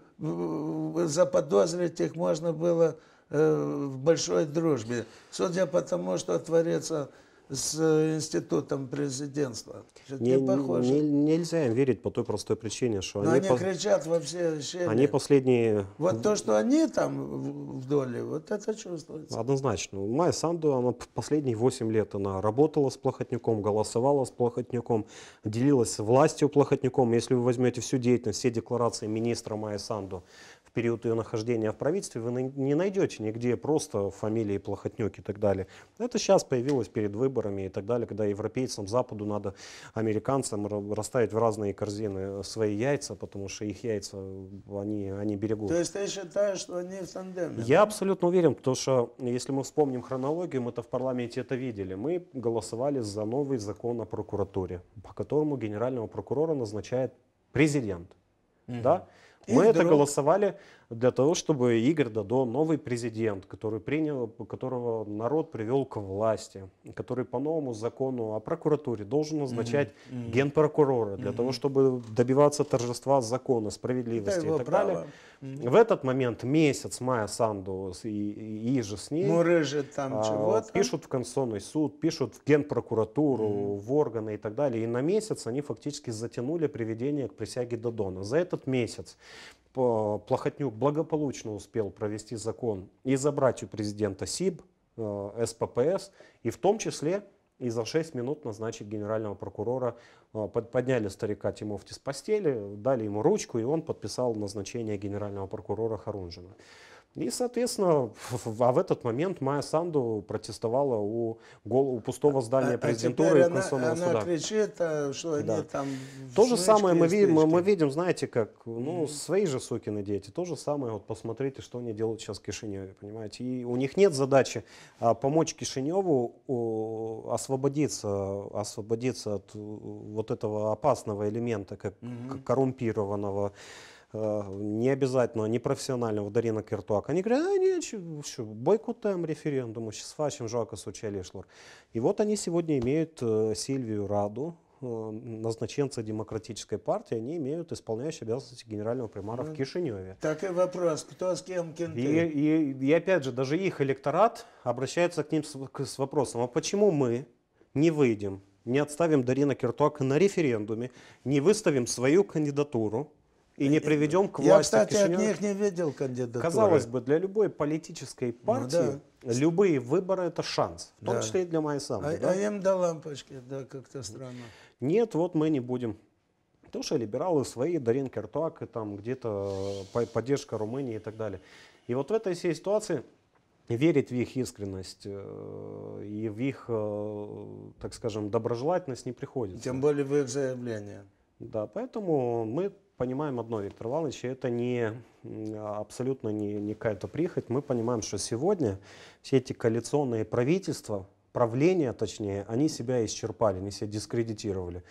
Speaker 1: заподозрить их можно было э, в большой дружбе. Судя по тому, что творится с э, институтом президентства. Не, не,
Speaker 2: нельзя им верить по той простой причине, что Но они... они по... кричат во все щели. Они последние...
Speaker 1: Вот то, что они там в доле, вот это чувствуется.
Speaker 2: Однозначно. Майя Санду, она последние 8 лет она работала с Плохотнюком, голосовала с Плохотнюком, делилась властью Плохотнюком. Если вы возьмете всю деятельность, все декларации министра Майя Санду, период ее нахождения в правительстве, вы не найдете нигде просто фамилии Плохотнюк и так далее. Это сейчас появилось перед выборами и так далее, когда европейцам, Западу надо американцам расставить в разные корзины э, свои яйца, потому что их яйца, э, они, они берегут. То есть
Speaker 1: ты считаешь, что они в тандеме? Я да?
Speaker 2: абсолютно уверен, потому что э, если мы вспомним хронологию, мы-то в парламенте это видели. Мы голосовали за новый закон о прокуратуре, по которому генерального прокурора назначает президент. Угу. Да? Мы это голосовали для того, чтобы Игорь Дадо, новый президент, который принял, которого народ привел к власти, который по новому закону о прокуратуре должен назначать mm-hmm. Mm-hmm. генпрокурора для mm-hmm. того, чтобы добиваться торжества закона, справедливости Это и так право. далее. Mm-hmm. В этот момент месяц Майя Санду и, и, и же с ней Мурыжит
Speaker 1: там а,
Speaker 2: пишут в Конституционный суд, пишут в генпрокуратуру, mm-hmm. в органы и так далее. И на месяц они фактически затянули приведение к присяге Дадона. За этот месяц Плохотнюк благополучно успел провести закон и забрать у президента СИБ, э, СППС, и в том числе и за 6 минут назначить генерального прокурора. Э, подняли старика Тимофти с постели, дали ему ручку, и он подписал назначение генерального прокурора Харунжина. И, соответственно, а в этот момент Майя Санду протестовала у, у пустого а, здания а, президентуры а и Конституционного она, суда.
Speaker 1: кричит, э, что да. там... То же самое мы, ви, мы,
Speaker 2: мы видим, знаете, как ну, mm свои же сукины дети. То же самое, вот посмотрите, что они делают сейчас в Кишиневе, понимаете. И у них нет задачи а, помочь Кишиневу о, освободиться, освободиться от э, вот этого опасного элемента, как mm-hmm. коррумпированного Э, не обязательно непрофесіонального Дарина Кертуака. Они говорят, а нет, що, бойкотаем референдум, сейчас фачим жалко суча лешлор. И вот они сегодня имеют э, Сильвию Раду, э, назначенцы демократической партии, они имеют исполняющие обязанности генерального примара ну, в Кишиневе.
Speaker 1: Так и вопрос, кто с кем кенты? И,
Speaker 2: и, и опять же, даже их электорат обращается к ним с, к, с вопросом, а почему мы не выйдем, не отставим Дарина Киртуака на референдуме, не выставим свою кандидатуру, и не приведем к власти. Я, кстати, от них
Speaker 1: не видел кандидатуры. Казалось
Speaker 2: бы, для любой политической ну партии ну, да. любые выборы – это шанс, в том да. числе и для моей а, самой. А, да? а
Speaker 1: им до лампочки, да, как-то странно.
Speaker 2: Нет, вот мы не будем. Потому что либералы свои, Дарин Кертуак, и там где-то э, поддержка Румынии и так далее. И вот в этой всей ситуации верить в их искренность э, и в их, э, так скажем, доброжелательность не приходится. Тем более в их заявление. Да, поэтому мы понимаем одно, Виктор Иванович, это не абсолютно не, не какая-то прихоть. Мы понимаем, что сегодня все эти коалиционные правительства, правления точнее, они себя исчерпали, они себя дискредитировали.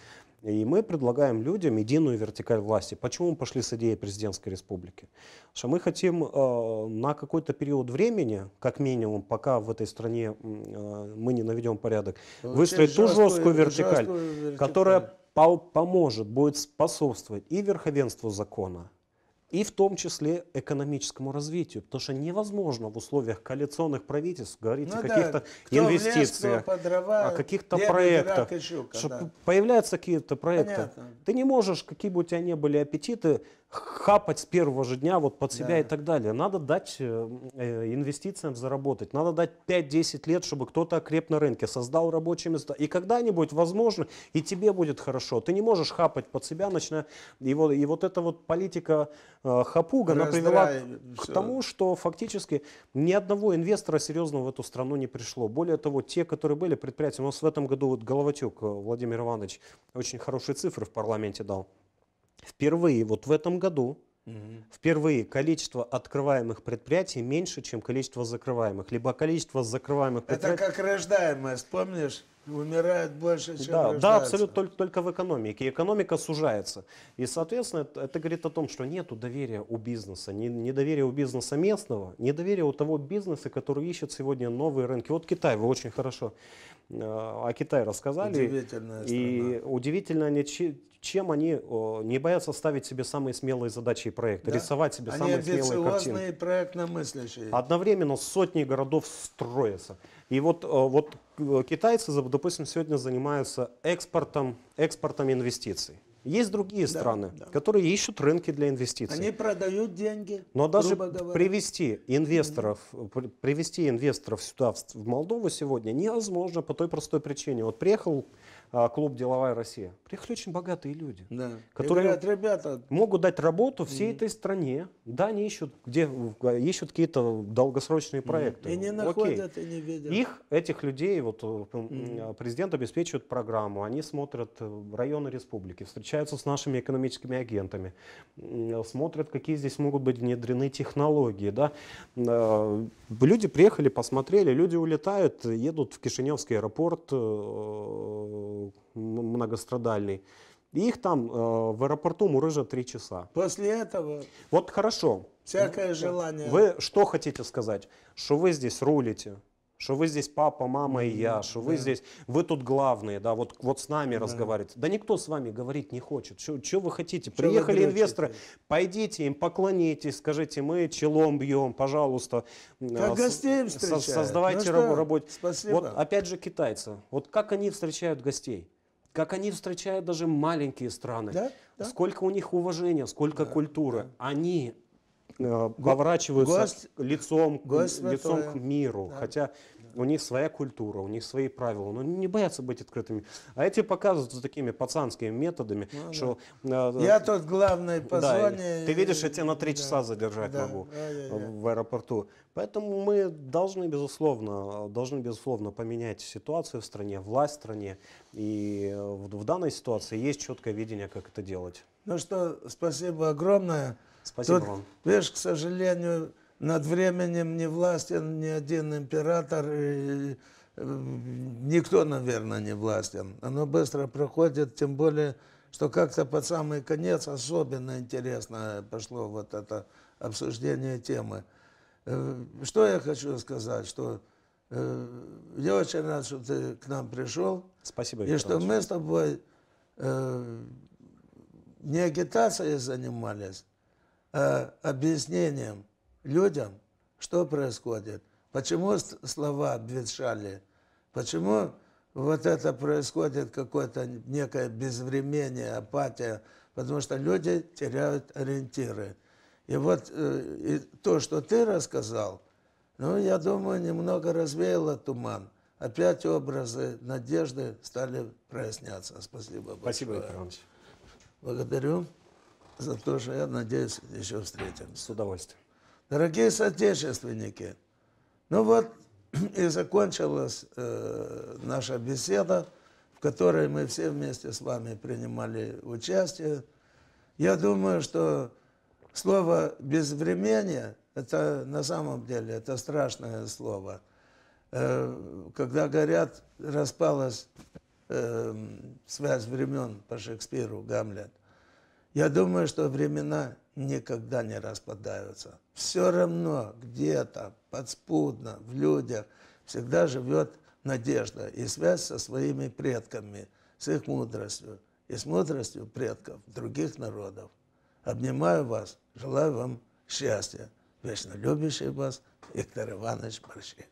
Speaker 2: И мы предлагаем людям единую вертикаль власти. Почему мы пошли с идеей президентской республики? Потому что мы хотим э, на какой-то период времени, как минимум, пока в этой стране э, мы не наведем порядок, Но ну, выстроить ту жесткую, жесткую вертикаль, жесткую вертикаль, которая поможет, будет способствовать и верховенству закона, и в том числе экономическому развитию, потому что невозможно в условиях коалиционных правительств говорить ну, о каких-то да, инвестициях, лес, дрова, о каких-то проектах, драка, что да. появляются какие-то проекты. Понятно. Ты не можешь, какие бы у тебя ни были аппетиты, хапать с первого же дня вот под себя да. и так далее. Надо дать э, э инвестициям заработать, надо дать 5-10 лет, чтобы кто-то окреп на рынке, создал рабочие места. И когда-нибудь, возможно, и тебе будет хорошо. Ты не можешь хапать под себя, начиная... И вот, и вот эта вот политика э, хапуга, она привела к, тому, что фактически ни одного инвестора серьезного в эту страну не пришло. Более того, те, которые были предприятия, у нас в этом году вот Головатюк э, Владимир Иванович очень хорошие цифры в парламенте дал. Впервые вот в этом году впервые количество открываемых предприятий меньше, чем количество закрываемых. Либо количество закрываемых предприятий... Это
Speaker 1: как рождаемость, помнишь? умирает больше, чем да, Да, абсолютно
Speaker 2: только, только в экономике. И экономика сужается. И, соответственно, это, это говорит о том, что нет доверия у бизнеса, не, недоверия у бизнеса местного, недоверия у того бизнеса, который ищет сегодня новые рынки. Вот Китай, вы очень хорошо э, о Китае рассказали. Удивительная и удивительно, они, чем они э, не боятся ставить себе самые смелые задачи и проекты, да? рисовать себе они самые смелые картины.
Speaker 1: Они проектно мыслящие.
Speaker 2: Одновременно сотни городов строятся. И вот, э, вот э, китайцы, допустим, сегодня занимаются экспортом, экспортом инвестиций. Есть другие да, страны, да. которые ищут рынки для инвестиций. Они
Speaker 1: продают деньги. Но даже привести
Speaker 2: инвесторов, э, привести инвесторов сюда в Молдову сегодня невозможно по той простой причине. Вот приехал а, клуб «Деловая Россия». Приехали очень богатые люди, да. которые говорят, ребята... могут дать работу всей mm-hmm. этой стране. Да, они ищут, где, ищут какие-то долгосрочные проекты. Mm-hmm. И не находят, Окей.
Speaker 1: и не видят. Их,
Speaker 2: этих людей, вот mm-hmm. президент обеспечивает программу, они смотрят э, районы республики, встречаются с нашими экономическими агентами, смотрят, какие здесь могут быть внедрены технологии. Да? Люди приехали, посмотрели, люди улетают, едут в Кишиневский аэропорт, многострадальный. И их там э, в аэропорту мурыжат три часа.
Speaker 1: После этого?
Speaker 2: Вот хорошо.
Speaker 1: Всякое ну, желание. Вы
Speaker 2: что хотите сказать? Что вы здесь рулите? что вы здесь папа, мама и я, что вы да. здесь, вы тут главные, да, вот, вот с нами да. разговаривать. Да никто с вами говорить не хочет. Что вы хотите? Чё Приехали вы инвесторы, пойдите им, поклонитесь, скажите, мы челом бьем, пожалуйста. Как а, гостей со Создавайте ну работу. Вот опять же китайцы. Вот как они встречают гостей? как они встречают даже маленькие страны, да? Да? сколько у них уважения, сколько да, культуры. Да. Они Э, поворачиваются Гос... лицом, Гос лицом к миру, да. хотя у них своя культура, у них свои правила, но не боятся быть открытыми. А эти показывают такими пацанскими методами, ну, что... Да. Э, э Я э, тут главное позвоню... Да, ты видишь, я тебя на три да. часа задержать да. могу да, да, в аэропорту. Поэтому мы должны, безусловно, должны, безусловно, поменять ситуацию в стране, власть в стране. И э, в, в данной ситуации есть четкое видение, как это делать.
Speaker 1: Ну что, спасибо огромное. Спасибо Тут, вам. Видишь, к сожалению, над временем не властен ни один император, и э, никто, наверное, не властен. Оно быстро проходит, тем более, что как-то под самый конец особенно интересно пошло вот это обсуждение темы. Э, что я хочу сказать, что э, я очень рад, что ты к нам пришел. Спасибо,
Speaker 2: Виктор И что мы с
Speaker 1: тобой не агитацией занимались, Э, объяснением людям, что происходит, почему слова обветшали, почему вот это происходит какое-то некое безвремение, апатия, потому что люди теряют ориентиры. И вот э, и то, что ты рассказал, ну, я думаю, немного развеяло туман. Опять образы надежды стали проясняться. Спасибо большое. Спасибо, Виктор Иванович. Благодарю за то, что я надеюсь еще встретимся. С удовольствием. Дорогие соотечественники, ну вот и закончилась э, наша беседа, в которой мы все вместе с вами принимали участие. Я думаю, что слово безвременье – это на самом деле это страшное слово. Э, когда говорят «распалась э, связь времен» по Шекспиру «Гамлет», я думаю, что времена никогда не распадаются. Все равно где-то подспудно в людях всегда живет надежда и связь со своими предками, с их мудростью и с мудростью предков других народов. Обнимаю вас, желаю вам счастья. Вечно любящий вас Виктор Иванович Борщик.